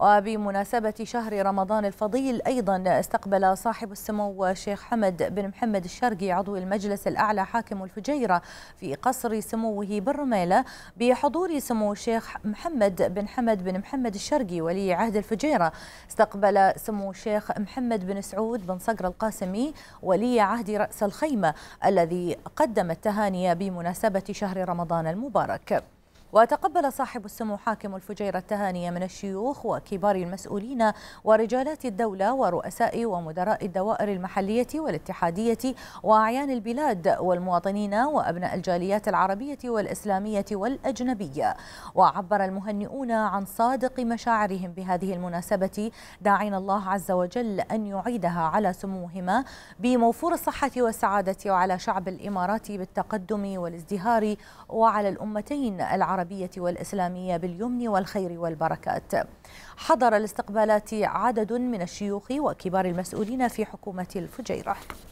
وبمناسبة شهر رمضان الفضيل أيضا استقبل صاحب السمو الشيخ حمد بن محمد الشرقي عضو المجلس الأعلى حاكم الفجيرة في قصر سموه بالرميلة بحضور سمو الشيخ محمد بن حمد بن محمد الشرقي ولي عهد الفجيرة استقبل سمو الشيخ محمد بن سعود بن صقر القاسمي ولي عهد رأس الخيمة الذي قدم التهاني بمناسبة شهر رمضان المبارك وتقبل صاحب السمو حاكم الفجيرة التهاني من الشيوخ وكبار المسؤولين ورجالات الدولة ورؤساء ومدراء الدوائر المحلية والاتحادية وأعيان البلاد والمواطنين وأبناء الجاليات العربية والإسلامية والأجنبية وعبر المهنئون عن صادق مشاعرهم بهذه المناسبة داعين الله عز وجل أن يعيدها على سموهما بموفور الصحة والسعادة وعلى شعب الإمارات بالتقدم والازدهار وعلى الأمتين العربية العربية والإسلامية باليمن والخير والبركات حضر الاستقبالات عدد من الشيوخ وكبار المسؤولين في حكومة الفجيرة